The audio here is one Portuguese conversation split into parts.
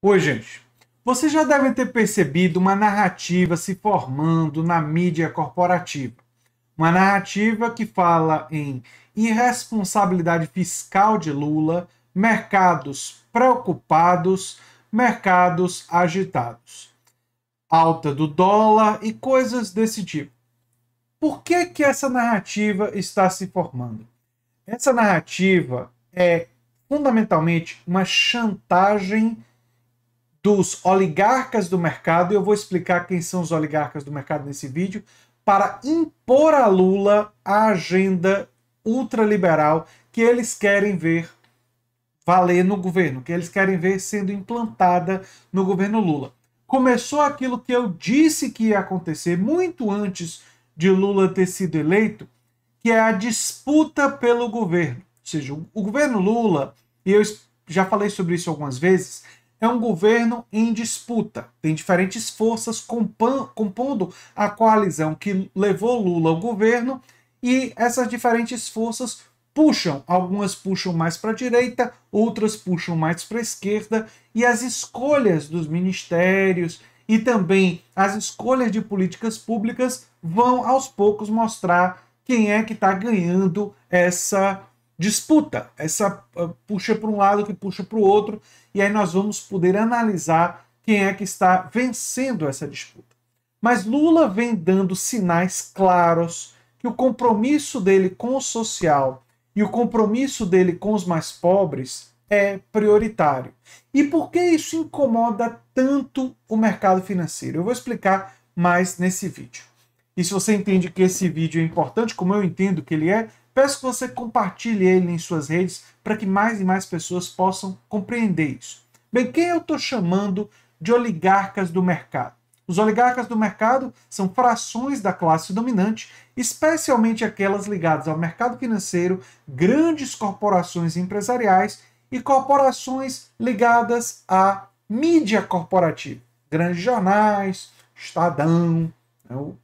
Oi, gente. Vocês já devem ter percebido uma narrativa se formando na mídia corporativa. Uma narrativa que fala em irresponsabilidade fiscal de Lula, mercados preocupados, mercados agitados, alta do dólar e coisas desse tipo. Por que, que essa narrativa está se formando? Essa narrativa é fundamentalmente uma chantagem dos oligarcas do mercado, e eu vou explicar quem são os oligarcas do mercado nesse vídeo, para impor a Lula a agenda ultraliberal que eles querem ver valer no governo, que eles querem ver sendo implantada no governo Lula. Começou aquilo que eu disse que ia acontecer muito antes de Lula ter sido eleito, que é a disputa pelo governo. Ou seja, o governo Lula, e eu já falei sobre isso algumas vezes, é um governo em disputa. Tem diferentes forças compondo a coalizão que levou Lula ao governo e essas diferentes forças puxam. Algumas puxam mais para a direita, outras puxam mais para a esquerda e as escolhas dos ministérios e também as escolhas de políticas públicas vão aos poucos mostrar quem é que está ganhando essa disputa, essa ah, puxa para um lado que puxa para o outro, e aí nós vamos poder analisar quem é que está vencendo essa disputa. Mas Lula vem dando sinais claros que o compromisso dele com o social e o compromisso dele com os mais pobres é prioritário. E por que isso incomoda tanto o mercado financeiro? Eu vou explicar mais nesse vídeo. E se você entende que esse vídeo é importante, como eu entendo que ele é, Peço que você compartilhe ele em suas redes para que mais e mais pessoas possam compreender isso. Bem, quem eu estou chamando de oligarcas do mercado? Os oligarcas do mercado são frações da classe dominante, especialmente aquelas ligadas ao mercado financeiro, grandes corporações empresariais e corporações ligadas à mídia corporativa, grandes jornais, Estadão, né, o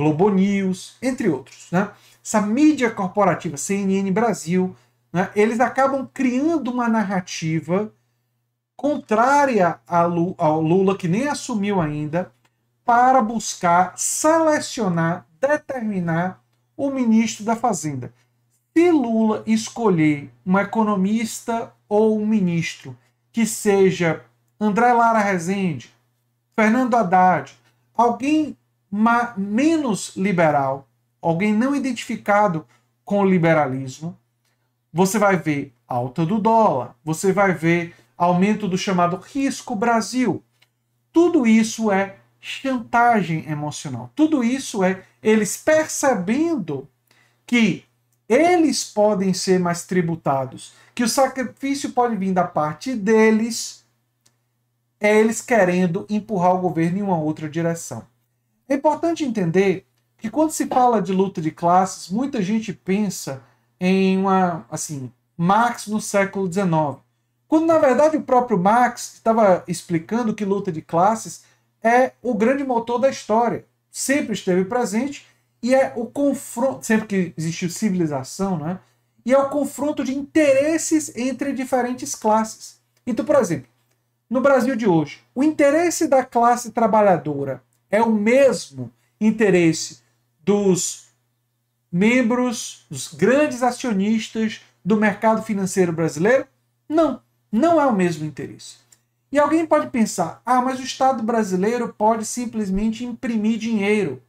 Globo News, entre outros. Né? Essa mídia corporativa, CNN Brasil, né? eles acabam criando uma narrativa contrária ao Lula, que nem assumiu ainda, para buscar selecionar, determinar o ministro da Fazenda. Se Lula escolher um economista ou um ministro que seja André Lara Rezende, Fernando Haddad, alguém menos liberal, alguém não identificado com o liberalismo, você vai ver alta do dólar, você vai ver aumento do chamado risco Brasil. Tudo isso é chantagem emocional. Tudo isso é eles percebendo que eles podem ser mais tributados, que o sacrifício pode vir da parte deles, é eles querendo empurrar o governo em uma outra direção. É importante entender que quando se fala de luta de classes, muita gente pensa em uma, assim, Marx no século XIX. Quando na verdade o próprio Marx estava explicando que luta de classes é o grande motor da história, sempre esteve presente e é o confronto, sempre que existiu civilização, né? E é o confronto de interesses entre diferentes classes. Então, por exemplo, no Brasil de hoje, o interesse da classe trabalhadora é o mesmo interesse dos membros, dos grandes acionistas do mercado financeiro brasileiro? Não, não é o mesmo interesse. E alguém pode pensar: ah, mas o Estado brasileiro pode simplesmente imprimir dinheiro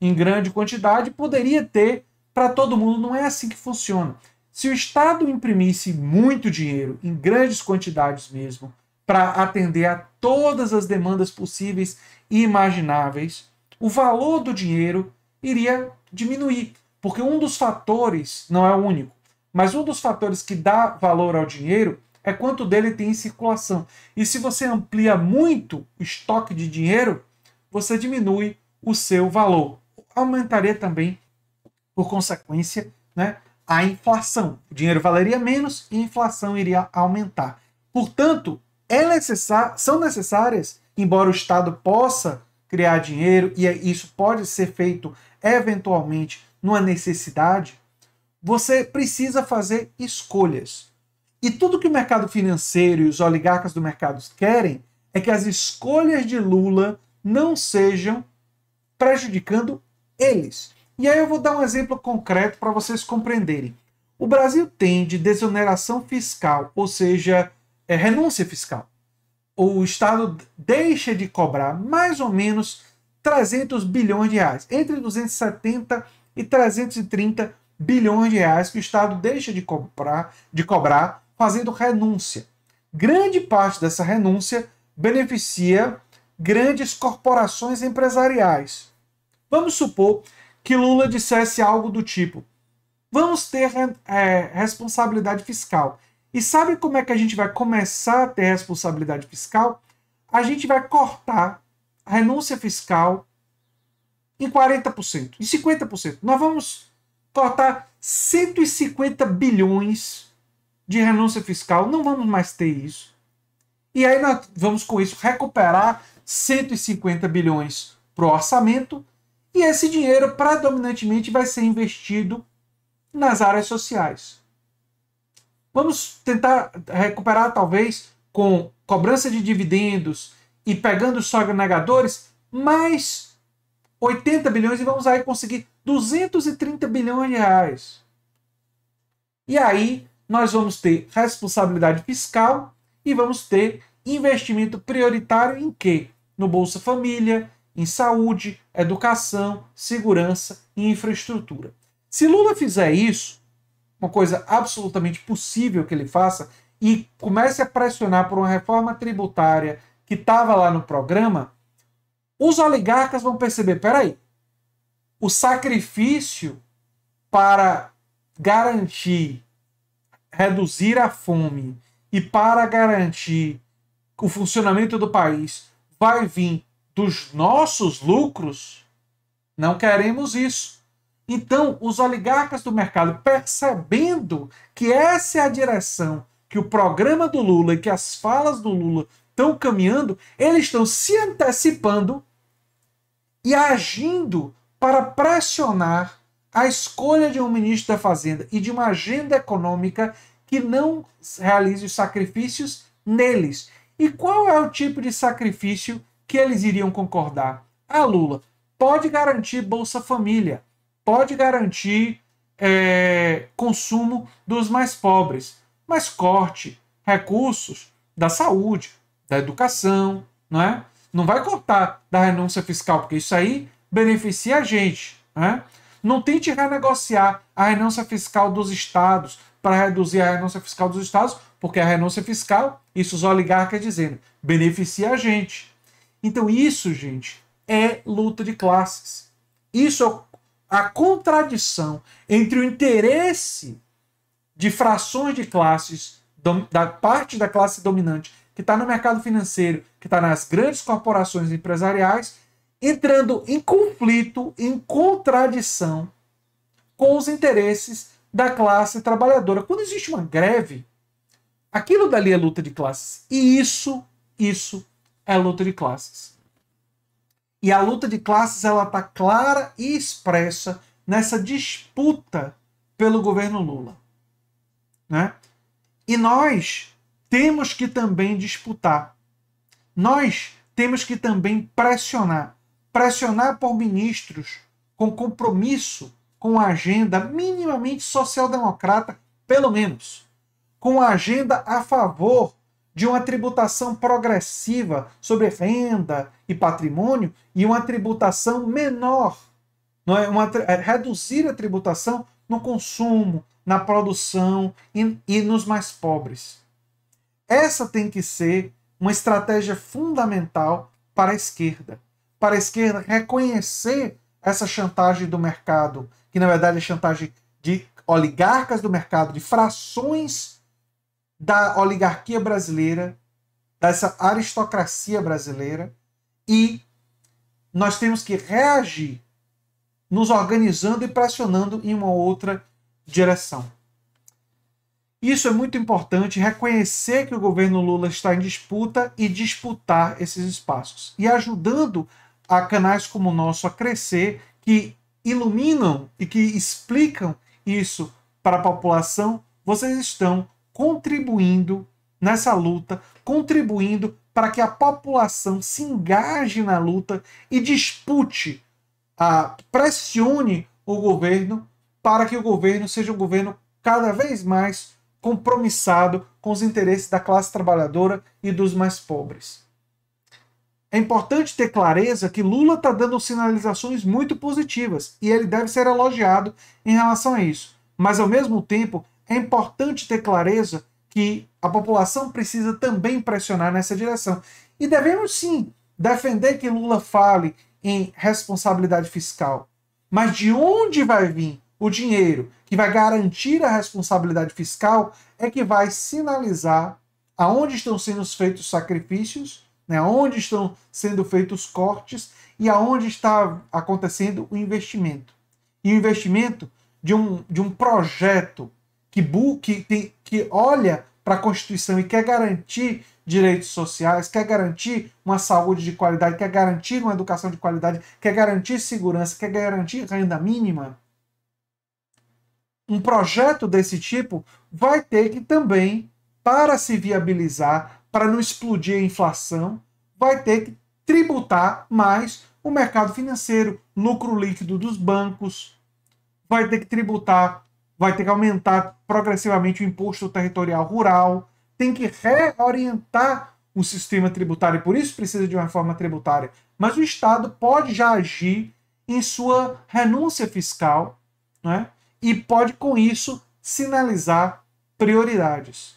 em grande quantidade, poderia ter para todo mundo. Não é assim que funciona. Se o Estado imprimisse muito dinheiro, em grandes quantidades mesmo, para atender a todas as demandas possíveis e imagináveis, o valor do dinheiro iria diminuir, porque um dos fatores, não é o único, mas um dos fatores que dá valor ao dinheiro é quanto dele tem em circulação. E se você amplia muito o estoque de dinheiro, você diminui o seu valor. Aumentaria também, por consequência, né, a inflação. O dinheiro valeria menos e a inflação iria aumentar. Portanto, é necessar, são necessárias, embora o Estado possa criar dinheiro, e é, isso pode ser feito eventualmente numa necessidade, você precisa fazer escolhas. E tudo que o mercado financeiro e os oligarcas do mercado querem é que as escolhas de Lula não sejam prejudicando eles. E aí eu vou dar um exemplo concreto para vocês compreenderem. O Brasil tem de desoneração fiscal, ou seja, é, renúncia fiscal. O Estado deixa de cobrar mais ou menos 300 bilhões de reais, entre 270 e 330 bilhões de reais que o Estado deixa de cobrar, de cobrar fazendo renúncia. Grande parte dessa renúncia beneficia grandes corporações empresariais. Vamos supor que Lula dissesse algo do tipo: vamos ter é, responsabilidade fiscal e sabe como é que a gente vai começar a ter responsabilidade fiscal? A gente vai cortar a renúncia fiscal em 40%, em 50%. Nós vamos cortar 150 bilhões de renúncia fiscal, não vamos mais ter isso. E aí nós vamos com isso recuperar 150 bilhões para o orçamento, e esse dinheiro predominantemente vai ser investido nas áreas sociais. Vamos tentar recuperar, talvez, com cobrança de dividendos e pegando só negadores, mais 80 bilhões e vamos aí conseguir 230 bilhões de reais. E aí nós vamos ter responsabilidade fiscal e vamos ter investimento prioritário em quê? No Bolsa Família, em saúde, educação, segurança e infraestrutura. Se Lula fizer isso, uma coisa absolutamente possível que ele faça, e comece a pressionar por uma reforma tributária que estava lá no programa, os oligarcas vão perceber: peraí, o sacrifício para garantir reduzir a fome e para garantir o funcionamento do país vai vir dos nossos lucros, não queremos isso. Então, os oligarcas do mercado, percebendo que essa é a direção que o programa do Lula e que as falas do Lula estão caminhando, eles estão se antecipando e agindo para pressionar a escolha de um ministro da Fazenda e de uma agenda econômica que não realize os sacrifícios neles. E qual é o tipo de sacrifício que eles iriam concordar? A ah, Lula pode garantir Bolsa Família, pode garantir é, consumo dos mais pobres, mas corte recursos da saúde, da educação, não é? Não vai cortar da renúncia fiscal, porque isso aí beneficia a gente. Não, é? não tente renegociar a renúncia fiscal dos estados para reduzir a renúncia fiscal dos estados, porque a renúncia fiscal, isso os oligarcas dizendo, beneficia a gente. Então isso, gente, é luta de classes. Isso é a contradição entre o interesse de frações de classes, da parte da classe dominante que está no mercado financeiro, que está nas grandes corporações empresariais, entrando em conflito, em contradição com os interesses da classe trabalhadora. Quando existe uma greve, aquilo dali é luta de classes. E isso, isso é luta de classes. E a luta de classes ela está clara e expressa nessa disputa pelo governo Lula. Né? E nós temos que também disputar. Nós temos que também pressionar. Pressionar por ministros com compromisso com a agenda minimamente social-democrata, pelo menos. Com a agenda a favor de uma tributação progressiva sobre renda e patrimônio e uma tributação menor, não é? Uma, é reduzir a tributação no consumo, na produção e, e nos mais pobres. Essa tem que ser uma estratégia fundamental para a esquerda. Para a esquerda reconhecer essa chantagem do mercado, que na verdade é chantagem de oligarcas do mercado, de frações da oligarquia brasileira, dessa aristocracia brasileira, e nós temos que reagir nos organizando e pressionando em uma outra direção. Isso é muito importante, reconhecer que o governo Lula está em disputa e disputar esses espaços. E ajudando a canais como o nosso a crescer, que iluminam e que explicam isso para a população, vocês estão contribuindo nessa luta, contribuindo para que a população se engaje na luta e dispute, a, pressione o governo para que o governo seja um governo cada vez mais compromissado com os interesses da classe trabalhadora e dos mais pobres. É importante ter clareza que Lula está dando sinalizações muito positivas e ele deve ser elogiado em relação a isso. Mas, ao mesmo tempo, é importante ter clareza que a população precisa também pressionar nessa direção. E devemos sim defender que Lula fale em responsabilidade fiscal. Mas de onde vai vir o dinheiro que vai garantir a responsabilidade fiscal é que vai sinalizar aonde estão sendo feitos sacrifícios, né, onde estão sendo feitos cortes e aonde está acontecendo o investimento. E o investimento de um, de um projeto que, bu, que, tem, que olha para a Constituição e quer garantir direitos sociais, quer garantir uma saúde de qualidade, quer garantir uma educação de qualidade, quer garantir segurança, quer garantir renda mínima, um projeto desse tipo vai ter que também, para se viabilizar, para não explodir a inflação, vai ter que tributar mais o mercado financeiro, lucro líquido dos bancos, vai ter que tributar vai ter que aumentar progressivamente o imposto territorial rural, tem que reorientar o sistema tributário, por isso precisa de uma reforma tributária. Mas o Estado pode já agir em sua renúncia fiscal né? e pode, com isso, sinalizar prioridades.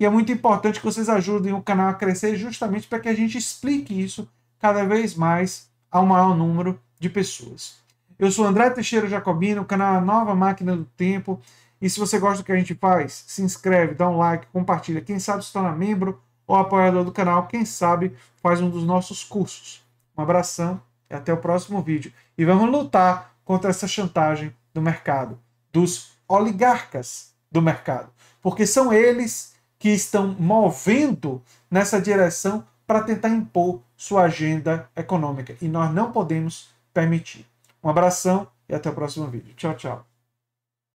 E é muito importante que vocês ajudem o canal a crescer justamente para que a gente explique isso cada vez mais ao maior número de pessoas. Eu sou André Teixeira Jacobino, canal é Nova Máquina do Tempo. E se você gosta do que a gente faz, se inscreve, dá um like, compartilha. Quem sabe se torna membro ou apoiador do canal. Quem sabe faz um dos nossos cursos. Um abração e até o próximo vídeo. E vamos lutar contra essa chantagem do mercado, dos oligarcas do mercado. Porque são eles que estão movendo nessa direção para tentar impor sua agenda econômica. E nós não podemos permitir. Um abração e até o próximo vídeo. Tchau, tchau.